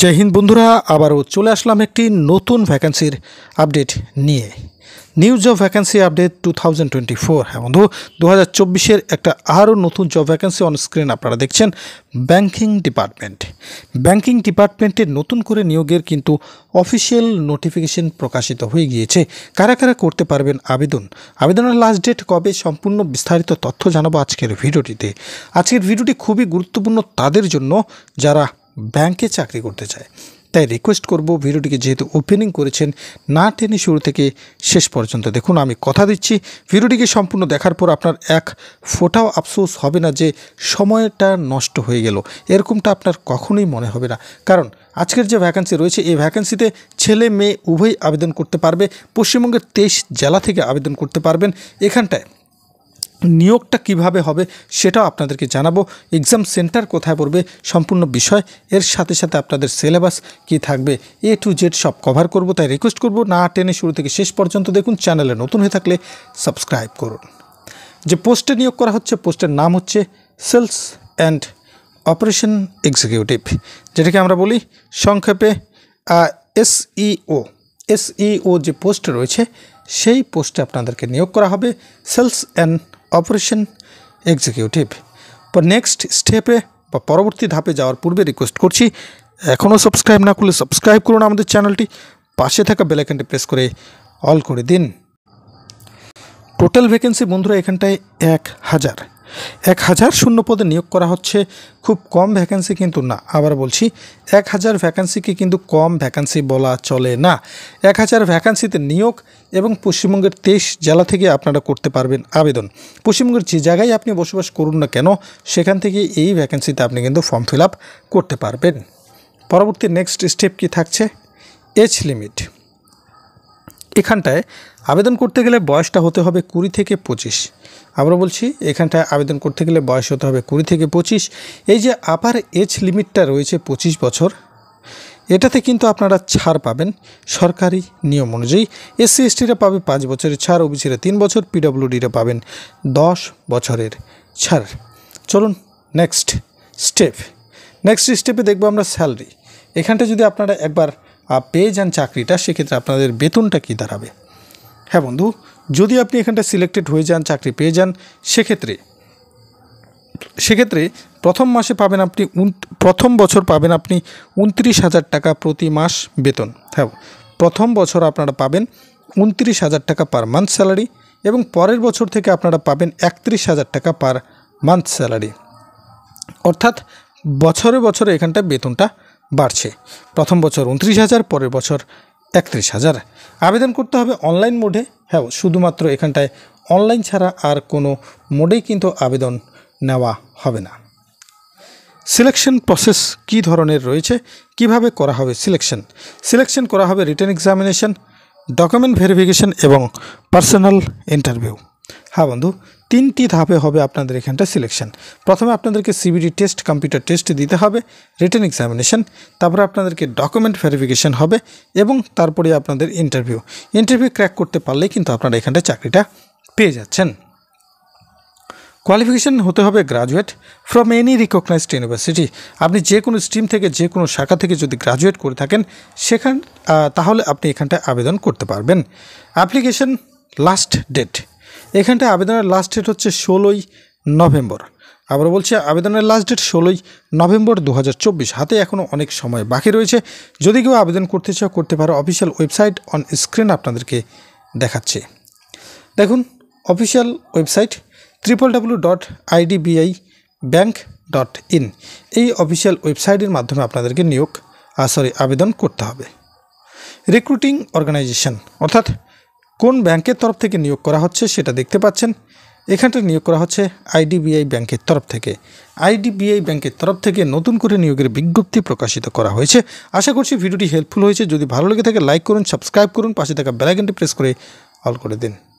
জয় হিন্দ বন্ধুরা আবারও চলে আসলাম একটি নতুন ভ্যাকেন্সির আপডেট নিয়ে new job vacancy update two thousand twenty four হ্যাঁ বন্ধু দু হাজার চব্বিশের একটা আরও নতুন জব ভ্যাকেন্সি অন স্ক্রিন আপনারা দেখছেন ব্যাংকিং ডিপার্টমেন্ট ব্যাংকিং ডিপার্টমেন্টে নতুন করে নিয়োগের কিন্তু অফিসিয়াল নোটিফিকেশন প্রকাশিত হয়ে গিয়েছে কারা কারা করতে পারবেন আবেদন আবেদনের লাস্ট ডেট কবে সম্পূর্ণ বিস্তারিত তথ্য জানাবো আজকের ভিডিওটিতে আজকের ভিডিওটি খুবই গুরুত্বপূর্ণ তাদের জন্য যারা ব্যাংকে চাকরি করতে চায় তাই রিকোয়েস্ট করব ভিডিওটিকে যেহেতু ওপেনিং করেছেন না টেনে শুরু থেকে শেষ পর্যন্ত দেখুন আমি কথা দিচ্ছি ভিডিওটিকে সম্পূর্ণ দেখার পর আপনার এক ফোটাও আফসোস হবে না যে সময়টা নষ্ট হয়ে গেল এরকমটা আপনার কখনোই মনে হবে না কারণ আজকের যে ভ্যাকান্সি রয়েছে এই ভ্যাকান্সিতে ছেলে মেয়ে উভয়ই আবেদন করতে পারবে পশ্চিমবঙ্গের তেইশ জেলা থেকে আবেদন করতে পারবেন এখানটায় নিয়োগটা কিভাবে হবে সেটাও আপনাদেরকে জানাবো এক্সাম সেন্টার কোথায় পড়বে সম্পূর্ণ বিষয় এর সাথে সাথে আপনাদের সিলেবাস কি থাকবে এ টু জেড সব কভার করব তাই রিকোয়েস্ট করব না টেনে শুরু থেকে শেষ পর্যন্ত দেখুন চ্যানেলে নতুন হয়ে থাকলে সাবস্ক্রাইব করুন যে পোস্টে নিয়োগ করা হচ্ছে পোস্টের নাম হচ্ছে সেলস অ্যান্ড অপারেশন এক্সিকিউটিভ যেটাকে আমরা বলি সংক্ষেপে এসইও এসইও e e যে পোস্ট রয়েছে সেই পোস্টে আপনাদেরকে নিয়োগ করা হবে সেলস অ্যান্ড অপারেশন এক্সিকিউটিভ বা নেক্সট স্টেপে বা পরবর্তী ধাপে যাওয়ার পূর্বে রিকোয়েস্ট করছি এখনও সাবস্ক্রাইব না করলে সাবস্ক্রাইব করুন আমাদের চ্যানেলটি পাশে থাকা বেলাইকানটি প্রেস করে অল করে দিন টোটাল ভ্যাকেন্সি বন্ধুরা এখানটায় এক হাজার এক হাজার শূন্য পদে নিয়োগ করা হচ্ছে খুব কম ভ্যাকেন্সি কিন্তু না আবার বলছি এক হাজার ভ্যাকেন্সিকে কিন্তু কম ভ্যাকেন্সি বলা চলে না এক হাজার ভ্যাকেন্সিতে নিয়োগ এবং পশ্চিমবঙ্গের তেইশ জেলা থেকে আপনারা করতে পারবেন আবেদন পশ্চিমবঙ্গের যে জায়গায় আপনি বসবাস করুন না কেন সেখান থেকে এই ভ্যাকেন্সিতে আপনি কিন্তু ফর্ম ফিল করতে পারবেন পরবর্তী নেক্সট স্টেপ কি থাকছে এজ লিমিট এখানটায় আবেদন করতে গেলে বয়সটা হতে হবে কুড়ি থেকে পঁচিশ আমরা বলছি এখানটায় আবেদন করতে গেলে বয়স হতে হবে কুড়ি থেকে পঁচিশ এই যে আপার এজ লিমিটটা রয়েছে পঁচিশ বছর এটাতে কিন্তু আপনারা ছাড় পাবেন সরকারি নিয়ম অনুযায়ী এসসি এসটিরা পাবে পাঁচ বছরের ছাড় ওবিসিরা তিন বছর পিডাব্লিউডিরা পাবেন দশ বছরের ছাড় চলুন নেক্সট স্টেপ নেক্সট স্টেপে দেখবো আমরা স্যালারি এখানটা যদি আপনারা একবার পেয়ে যান চাকরিটা সেক্ষেত্রে আপনাদের বেতনটা কি দাঁড়াবে হ্যাঁ বন্ধু যদি আপনি এখানটা সিলেক্টেড হয়ে যান চাকরি পেয়ে যান সেক্ষেত্রে সেক্ষেত্রে প্রথম মাসে পাবেন আপনি প্রথম বছর পাবেন আপনি উনত্রিশ হাজার টাকা প্রতি মাস বেতন হ্যাঁ প্রথম বছর আপনারা পাবেন উনত্রিশ হাজার টাকা পার মান্থ স্যালারি এবং পরের বছর থেকে আপনারা পাবেন একত্রিশ হাজার টাকা পার মান্থ স্যালারি অর্থাৎ বছরে বছরে এখানটা বেতনটা বাড়ছে প্রথম বছর উনত্রিশ হাজার পরের বছর একত্রিশ হাজার আবেদন করতে হবে অনলাইন মোডে হ্যাঁ শুধুমাত্র এখানটায় অনলাইন ছাড়া আর কোনো মোডেই কিন্তু আবেদন নেওয়া হবে না সিলেকশন প্রসেস কি ধরনের রয়েছে কিভাবে করা হবে সিলেকশন সিলেকশন করা হবে রিটার্ন এক্সামিনেশন ডকুমেন্ট ভেরিফিকেশন এবং পার্সোনাল ইন্টারভিউ হ্যাঁ বন্ধু তিনটি ধাপে হবে আপনাদের এখানটা সিলেকশন প্রথমে আপনাদেরকে সিবিডি টেস্ট কম্পিউটার টেস্ট দিতে হবে রিটার্ন এক্সামিনেশন তারপরে আপনাদেরকে ডকুমেন্ট ভেরিফিকেশান হবে এবং তারপরে আপনাদের ইন্টারভিউ ইন্টারভিউ ক্র্যাক করতে পারলেই কিন্তু আপনারা এখানটা চাকরিটা পেয়ে যাচ্ছেন কোয়ালিফিকেশান হতে হবে graduate from any recognised university আপনি যে কোনো স্ট্রিম থেকে যে কোনো শাখা থেকে যদি গ্রাজুয়েট করে থাকেন সেখান তাহলে আপনি এখানটায় আবেদন করতে পারবেন অ্যাপ্লিকেশন লাস্ট ডেট এখানটায় আবেদনের লাস্ট ডেট হচ্ছে ষোলোই নভেম্বর আবার বলছে আবেদনের লাস্ট ডেট ষোলোই নভেম্বর দু হাতে এখনও অনেক সময় বাকি রয়েছে যদি কেউ আবেদন করতে চাও করতে পারো অফিসিয়াল ওয়েবসাইট অন স্ক্রিন আপনাদেরকে দেখাচ্ছে দেখুন official website triple W dot IDBI bank dot in এই অফিসিয়াল ওয়েবসাইটের মাধ্যমে আপনাদেরকে নিয়োগ সরি আবেদন করতে হবে রিক্রুটিং অর্গানাইজেশন অর্থাৎ কোন ব্যাংকের তরফ থেকে নিয়োগ করা হচ্ছে সেটা দেখতে পাচ্ছেন এখানটা নিয়োগ করা হচ্ছে আইডিবিআই ব্যাংকের তরফ থেকে আইডিবিআই ব্যাংকের তরফ থেকে নতুন করে নিয়োগের বিজ্ঞপ্তি প্রকাশিত করা হয়েছে আশা করছি ভিডিওটি হেল্পফুল হয়েছে যদি ভালো লেগে থাকে লাইক করুন সাবস্ক্রাইব করুন পাশে থাকা বেলাইকনটি প্রেস করে অল করে দিন